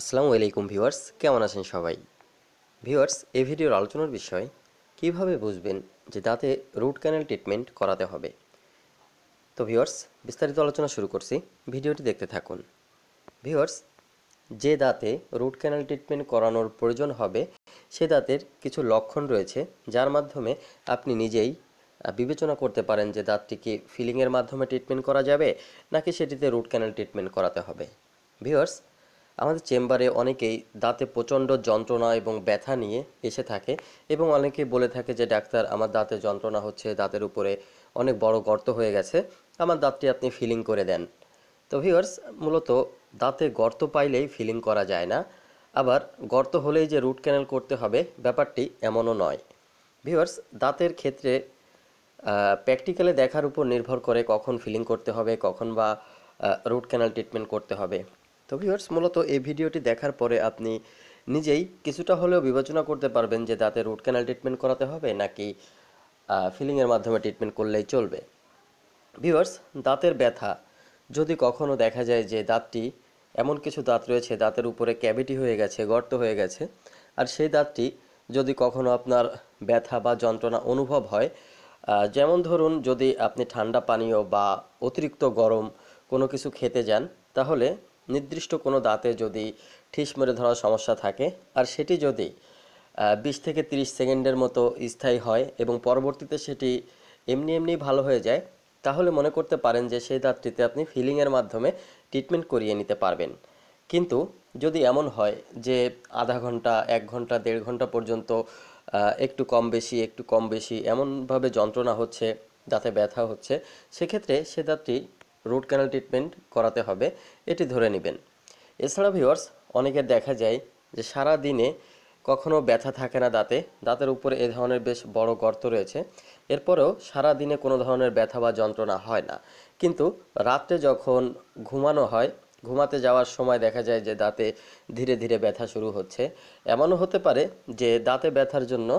আসসালামু আলাইকুম ভিউয়ার্স কেমন আছেন সবাই ভিউয়ার্স এই ভিডিওর আলোচনার বিষয় কিভাবে বুঝবেন যে দাঁতে রুট ক্যানেল ট্রিটমেন্ট করাতে হবে তো ভিউয়ার্স বিস্তারিত আলোচনা শুরু করছি ভিডিওটি দেখতে থাকুন ভিউয়ার্স যে দাঁতে রুট ক্যানেল ট্রিটমেন্ট করানোর প্রয়োজন হবে সে দাঁতের কিছু লক্ষণ রয়েছে যার মাধ্যমে আপনি নিজেই বিবেচনা করতে পারেন যে দাঁতটিকে ফিলিংয়ের মাধ্যমে ট্রিটমেন্ট করা যাবে নাকি সেটিতে রুট ক্যানেল ট্রিটমেন্ট করাতে হবে ভিউয়ার্স আমাদের চেম্বারে অনেকেই দাঁতে প্রচণ্ড যন্ত্রণা এবং ব্যথা নিয়ে এসে থাকে এবং অনেকে বলে থাকে যে ডাক্তার আমার দাঁতে যন্ত্রণা হচ্ছে দাঁতের উপরে অনেক বড় গর্ত হয়ে গেছে আমার দাঁতটি আপনি ফিলিং করে দেন তো ভিওয়ার্স মূলত দাঁতে গর্ত পাইলেই ফিলিং করা যায় না আবার গর্ত হলেই যে রুট ক্যানেল করতে হবে ব্যাপারটি এমনও নয় ভিওয়ার্স দাঁতের ক্ষেত্রে প্র্যাকটিক্যালে দেখার উপর নির্ভর করে কখন ফিলিং করতে হবে কখন বা রুট ক্যানেল ট্রিটমেন্ট করতে হবে তো ভিউয়ার্স মূলত এই ভিডিওটি দেখার পরে আপনি নিজেই কিছুটা হলেও বিবেচনা করতে পারবেন যে দাঁতে রুট ক্যানাল ট্রিটমেন্ট করাতে হবে নাকি ফিলিংয়ের মাধ্যমে ট্রিটমেন্ট করলেই চলবে ভিউয়ার্স দাঁতের ব্যথা যদি কখনও দেখা যায় যে দাঁতটি এমন কিছু দাঁত রয়েছে দাঁতের উপরে ক্যাভিটি হয়ে গেছে গর্ত হয়ে গেছে আর সেই দাঁতটি যদি কখনও আপনার ব্যথা বা যন্ত্রণা অনুভব হয় যেমন ধরুন যদি আপনি ঠান্ডা পানীয় বা অতিরিক্ত গরম কোনো কিছু খেতে যান তাহলে নির্দিষ্ট কোনো দাঁতে যদি ঠিস মেরে ধরার সমস্যা থাকে আর সেটি যদি বিশ থেকে 30 সেকেন্ডের মতো স্থায়ী হয় এবং পরবর্তীতে সেটি এমনি এমনি ভালো হয়ে যায় তাহলে মনে করতে পারেন যে সেই দাঁতটিতে আপনি ফিলিংয়ের মাধ্যমে ট্রিটমেন্ট করিয়ে নিতে পারবেন কিন্তু যদি এমন হয় যে আধা ঘন্টা এক ঘন্টা দেড় ঘন্টা পর্যন্ত একটু কম বেশি একটু কম বেশি এমনভাবে যন্ত্রণা হচ্ছে দাঁতে ব্যথা হচ্ছে সেক্ষেত্রে সে দাঁতটি রুট ক্যানাল ট্রিটমেন্ট করাতে হবে এটি ধরে নেবেন এছাড়া ভিওর্স অনেকের দেখা যায় যে সারা দিনে কখনো ব্যথা থাকে না দাঁতে দাঁতের উপরে এ ধরনের বেশ বড় গর্ত রয়েছে এরপরেও সারা দিনে কোনো ধরনের ব্যথা বা যন্ত্রণা হয় না কিন্তু রাত্রে যখন ঘুমানো হয় ঘুমাতে যাওয়ার সময় দেখা যায় যে দাঁতে ধীরে ধীরে ব্যথা শুরু হচ্ছে এমনও হতে পারে যে দাঁতে ব্যথার জন্য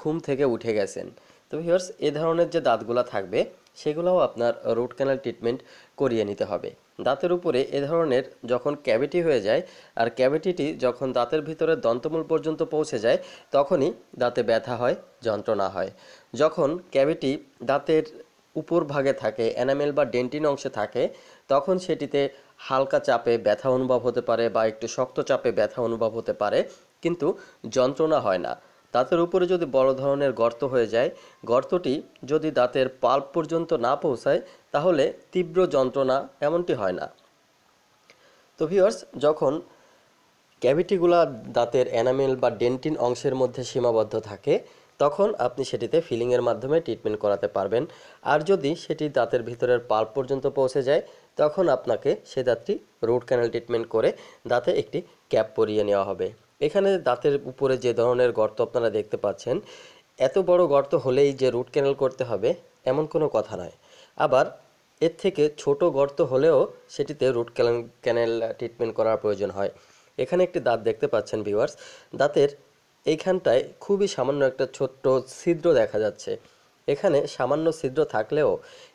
ঘুম থেকে উঠে গেছেন তো ভিউয়ার্স এ ধরনের যে দাঁতগুলো থাকবে সেগুলোও আপনার রুট ক্যানাল ট্রিটমেন্ট করিয়ে নিতে হবে দাঁতের উপরে এ ধরনের যখন ক্যাভিটি হয়ে যায় আর ক্যাভিটিটি যখন দাঁতের ভিতরে দন্তমূল পর্যন্ত পৌঁছে যায় তখনই দাঁতে ব্যথা হয় যন্ত্রণা হয় যখন ক্যাভিটি দাঁতের উপর ভাগে থাকে অ্যানামেল বা ডেন্টিন অংশে থাকে তখন সেটিতে হালকা চাপে ব্যথা অনুভব হতে পারে বা একটু শক্ত চাপে ব্যথা অনুভব হতে পারে কিন্তু যন্ত্রণা হয় না দাঁতের উপরে যদি বড় ধরনের গর্ত হয়ে যায় গর্তটি যদি দাঁতের পাল্প পর্যন্ত না পৌঁছায় তাহলে তীব্র যন্ত্রণা এমনটি হয় না তো ভিওর্স যখন ক্যাভিটিগুলা দাঁতের এনামেল বা ডেন্টিন অংশের মধ্যে সীমাবদ্ধ থাকে তখন আপনি সেটিতে ফিলিংয়ের মাধ্যমে ট্রিটমেন্ট করাতে পারবেন আর যদি সেটি দাঁতের ভিতরের পাল পর্যন্ত পৌঁছে যায় তখন আপনাকে সে দাঁতটি রুট ক্যানেল ট্রিটমেন্ট করে দাঁতে একটি ক্যাপ পরিয়ে নেওয়া হবে এখানে দাঁতের উপরে যে ধরনের গর্ত আপনারা দেখতে পাচ্ছেন এত বড় গর্ত হলেই যে রুট ক্যানেল করতে হবে এমন কোনো কথা নয় আবার এর থেকে ছোট গর্ত হলেও সেটিতে রুট ক্যান ক্যানেল ট্রিটমেন্ট করার প্রয়োজন হয় এখানে একটি দাঁত দেখতে পাচ্ছেন ভিউয়ার্স দাঁতের এইখানটায় খুবই সামান্য একটা ছোট্ট ছিদ্র দেখা যাচ্ছে এখানে সামান্য ছিদ্র থাকলেও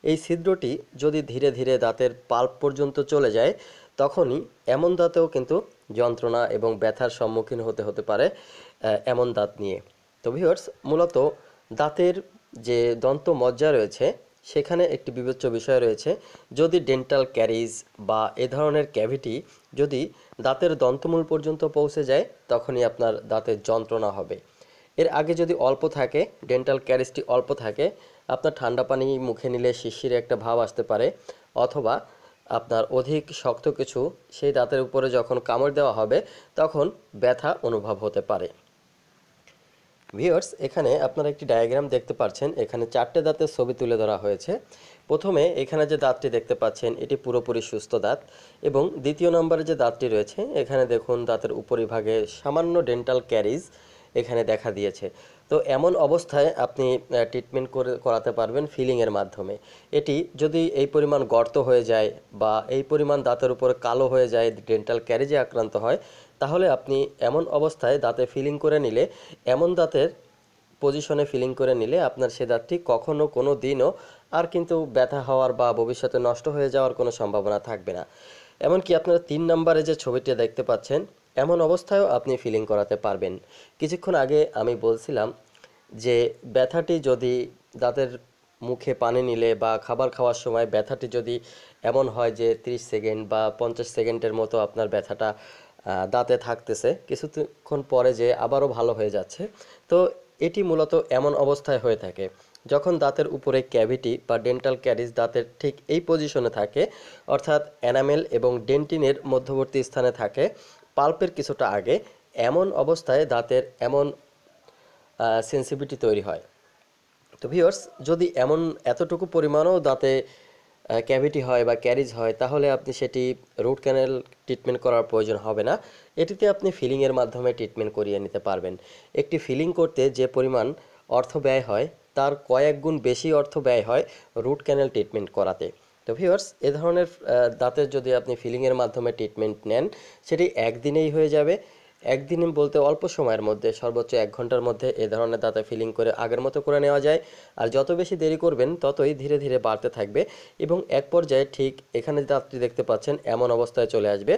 এই ছিদ্রটি যদি ধীরে ধীরে দাঁতের পাল্প পর্যন্ত চলে যায় তখনই এমন দাঁতেও কিন্তু যন্ত্রণা এবং ব্যথার সম্মুখীন হতে হতে পারে এমন দাঁত নিয়ে তো ভিউয়ার্স মূলত দাঁতের যে দন্ত মজ্জা রয়েছে সেখানে একটি বিবেচ্য বিষয় রয়েছে যদি ডেন্টাল ক্যারিজ বা এ ধরনের ক্যাভিটি যদি দাঁতের দন্তমূল পর্যন্ত পৌঁছে যায় তখনই আপনার দাঁতের যন্ত্রণা হবে এর আগে যদি অল্প থাকে ডেন্টাল ক্যারিজটি অল্প থাকে আপনার ঠান্ডা পানি মুখে নিলে শিশিরে একটা ভাব আসতে পারে অথবা আপনার অধিক শক্ত কিছু সেই দাঁতের উপরে যখন কামড় দেওয়া হবে তখন ব্যথা অনুভব হতে পারে ভিওর্স এখানে আপনারা একটি ডায়াগ্রাম দেখতে পাচ্ছেন এখানে চারটে দাঁতের ছবি তুলে ধরা হয়েছে প্রথমে এখানে যে দাঁতটি দেখতে পাচ্ছেন এটি পুরোপুরি সুস্থ দাঁত এবং দ্বিতীয় নম্বরে যে দাঁতটি রয়েছে এখানে দেখুন দাঁতের উপরিভাগে সামান্য ডেন্টাল ক্যারিজ এখানে দেখা দিয়েছে তো এমন অবস্থায় আপনি ট্রিটমেন্ট করে করাতে পারবেন ফিলিংয়ের মাধ্যমে এটি যদি এই পরিমাণ গর্ত হয়ে যায় বা এই পরিমাণ দাঁতের উপরে কালো হয়ে যায় ডেন্টাল ক্যারেজে আক্রান্ত হয় তাহলে আপনি এমন অবস্থায় দাঁতে ফিলিং করে নিলে এমন দাঁতের পজিশনে ফিলিং করে নিলে আপনার সে দাঁতটি কখনও কোনো দিনও আর কিন্তু ব্যথা হওয়ার বা ভবিষ্যতে নষ্ট হয়ে যাওয়ার কোনো সম্ভাবনা থাকবে না এমনকি আপনারা তিন নম্বরে যে ছবিটি দেখতে পাচ্ছেন এমন অবস্থায়ও আপনি ফিলিং করাতে পারবেন কিছুক্ষণ আগে আমি বলছিলাম যে ব্যথাটি যদি দাঁতের মুখে পানি নিলে বা খাবার খাওয়ার সময় ব্যথাটি যদি এমন হয় যে 30 সেকেন্ড বা পঞ্চাশ সেকেন্ডের মতো আপনার ব্যথাটা দাঁতে থাকতেছে কিছুক্ষণ পরে যে আবারও ভালো হয়ে যাচ্ছে তো এটি মূলত এমন অবস্থায় হয়ে থাকে যখন দাঁতের উপরে ক্যাভিটি বা ডেন্টাল ক্যারিজ দাঁতের ঠিক এই পজিশনে থাকে অর্থাৎ অ্যানামেল এবং ডেন্টিনের মধ্যবর্তী স্থানে থাকে পাল্পের কিছুটা আগে এমন অবস্থায় দাঁতের এমন সেন্সিভিটি তৈরি হয় তো ভিওর্স যদি এমন এতটুকু পরিমাণও দাঁতে ক্যাভিটি হয় বা ক্যারিজ হয় তাহলে আপনি সেটি রুট ক্যানেল ট্রিটমেন্ট করার প্রয়োজন হবে না এটিতে আপনি ফিলিংয়ের মাধ্যমে ট্রিটমেন্ট করিয়ে নিতে পারবেন একটি ফিলিং করতে যে পরিমাণ অর্থ ব্যয় হয় তার কয়েক গুণ বেশি অর্থ ব্যয় হয় রুট ক্যানেল ট্রিটমেন্ট করাতে তো ভিউয়ার্স এ ধরনের দাঁতের যদি আপনি ফিলিংয়ের মাধ্যমে ট্রিটমেন্ট নেন সেটি একদিনেই হয়ে যাবে একদিন বলতে অল্প সময়ের মধ্যে সর্বোচ্চ এক ঘন্টার মধ্যে এ ধরনের দাঁতে ফিলিং করে আগের মতো করে নেওয়া যায় আর যত বেশি দেরি করবেন ততই ধীরে ধীরে বাড়তে থাকবে এবং এক পর্যায়ে ঠিক এখানে দাঁতটি দেখতে পাচ্ছেন এমন অবস্থায় চলে আসবে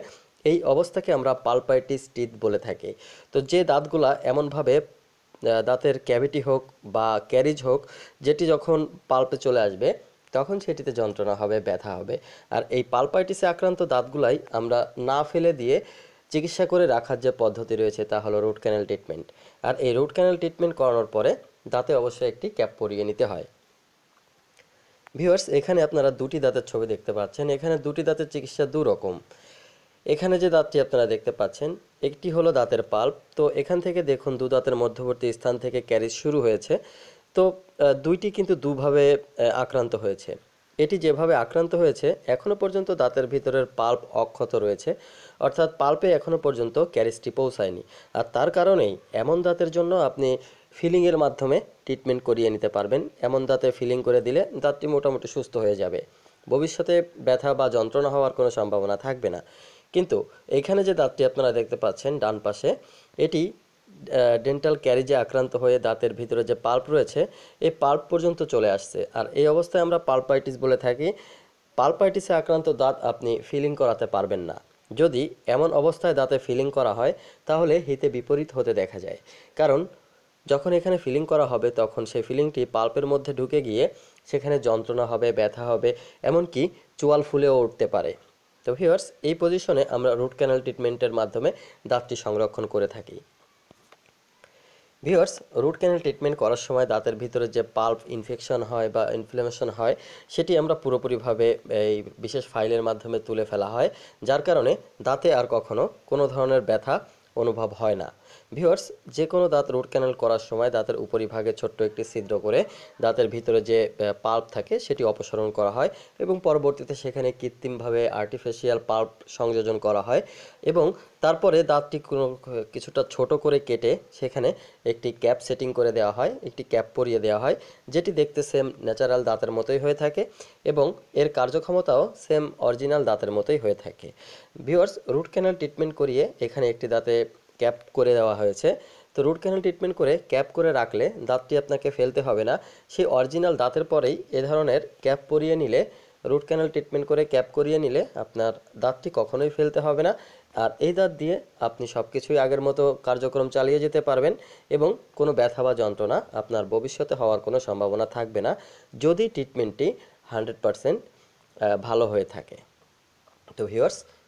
এই অবস্থাকে আমরা পালপাইটিস টিত বলে থাকি তো যে দাঁতগুলা এমনভাবে দাঁতের ক্যাভিটি হোক বা ক্যারিজ হোক যেটি যখন পাল্পে চলে আসবে তখন সেটিতে যন্ত্রণা হবে ব্যথা হবে আর এই পালপাইটিসে আক্রান্ত দাঁতগুলাই আমরা না ফেলে দিয়ে চিকিৎসা করে রাখার যে পদ্ধতি রয়েছে তা হলো রুট ক্যানেল ট্রিটমেন্ট আর এই রুট ক্যানেল ট্রিটমেন্ট করানোর পরে দাঁতে অবশ্যই একটি ক্যাপ পরিয়ে নিতে হয় ভিউয়ার্স এখানে আপনারা দুটি দাঁতের ছবি দেখতে পাচ্ছেন এখানে দুটি দাঁতের চিকিৎসা দু রকম এখানে যে দাঁতটি আপনারা দেখতে পাচ্ছেন একটি হলো দাঁতের পাল্প তো এখান থেকে দেখুন দু দাঁতের মধ্যবর্তী স্থান থেকে ক্যারিজ শুরু হয়েছে তো দুইটি কিন্তু দুভাবে আক্রান্ত হয়েছে এটি যেভাবে আক্রান্ত হয়েছে এখনও পর্যন্ত দাঁতের ভিতরের পাল্প অক্ষত রয়েছে অর্থাৎ পাল্পে এখনও পর্যন্ত ক্যারিসটি পৌঁছায়নি আর তার কারণেই এমন দাঁতের জন্য আপনি ফিলিংয়ের মাধ্যমে ট্রিটমেন্ট করিয়ে নিতে পারবেন এমন দাঁতে ফিলিং করে দিলে দাঁতটি মোটামুটি সুস্থ হয়ে যাবে ভবিষ্যতে ব্যথা বা যন্ত্রণা হওয়ার কোনো সম্ভাবনা থাকবে না কিন্তু এখানে যে দাঁতটি আপনারা দেখতে পাচ্ছেন ডান পাশে এটি ডেন্টাল ক্যারিজে আক্রান্ত হয়ে দাঁতের ভিতরে যে পাল্প রয়েছে এই পাল্প পর্যন্ত চলে আসছে আর এই অবস্থায় আমরা পাল্পাইটিস বলে থাকি পাল্পাইটিসে আক্রান্ত দাঁত আপনি ফিলিং করাতে পারবেন না যদি এমন অবস্থায় দাঁতে ফিলিং করা হয় তাহলে হিতে বিপরীত হতে দেখা যায় কারণ যখন এখানে ফিলিং করা হবে তখন সেই ফিলিংটি পাল্পের মধ্যে ঢুকে গিয়ে সেখানে যন্ত্রণা হবে ব্যথা হবে এমনকি চোয়াল ফুলেও উঠতে পারে তো ভিউয়ার্স এই পজিশনে আমরা রুট ক্যানাল ট্রিটমেন্টের মাধ্যমে দাঁতটি সংরক্ষণ করে থাকি ভিওর্স রুট ক্যানেল ট্রিটমেন্ট করার সময় দাঁতের ভিতরে যে পাল্প ইনফেকশন হয় বা ইনফ্লামেশন হয় সেটি আমরা পুরোপুরিভাবে এই বিশেষ ফাইলের মাধ্যমে তুলে ফেলা হয় যার কারণে দাঁতে আর কখনো কোনো ধরনের ব্যথা অনুভব হয় না ভিওর্স যে কোনো দাঁত রুট ক্যানেল করার সময় দাঁতের উপরিভাগে ছোট্ট একটি ছিদ্র করে দাঁতের ভিতরে যে পাল্প থাকে সেটি অপসারণ করা হয় এবং পরবর্তীতে সেখানে কৃত্রিমভাবে আর্টিফিশিয়াল পাল্প সংযোজন করা হয় এবং তারপরে দাঁতটি কোনো কিছুটা ছোট করে কেটে সেখানে একটি ক্যাপ সেটিং করে দেওয়া হয় একটি ক্যাপ পরিয়ে দেওয়া হয় যেটি দেখতে সেম ন্যাচারাল দাঁতের মতোই হয়ে থাকে এবং এর কার্যক্ষমতাও সেম অরিজিনাল দাঁতের মতোই হয়ে থাকে ভিওর্স রুট ক্যানাল ট্রিটমেন্ট করিয়ে এখানে একটি দাঁতে ক্যাপ করে দেওয়া হয়েছে তো রুট ক্যানেল ট্রিটমেন্ট করে ক্যাপ করে রাখলে দাঁতটি আপনাকে ফেলতে হবে না সেই অরিজিনাল দাঁতের পরেই এ ধরনের ক্যাপ পরিয়ে নিলে রুট ক্যানেল ট্রিটমেন্ট করে ক্যাপ করিয়ে নিলে আপনার দাঁতটি কখনোই ফেলতে হবে না আর এই দাঁত দিয়ে আপনি সব কিছুই আগের মতো কার্যক্রম চালিয়ে যেতে পারবেন এবং কোনো ব্যথা বা যন্ত্রণা আপনার ভবিষ্যতে হওয়ার কোনো সম্ভাবনা থাকবে না যদি ট্রিটমেন্টটি হান্ড্রেড পারসেন্ট ভালো হয়ে থাকে তো ভিউয়ার্স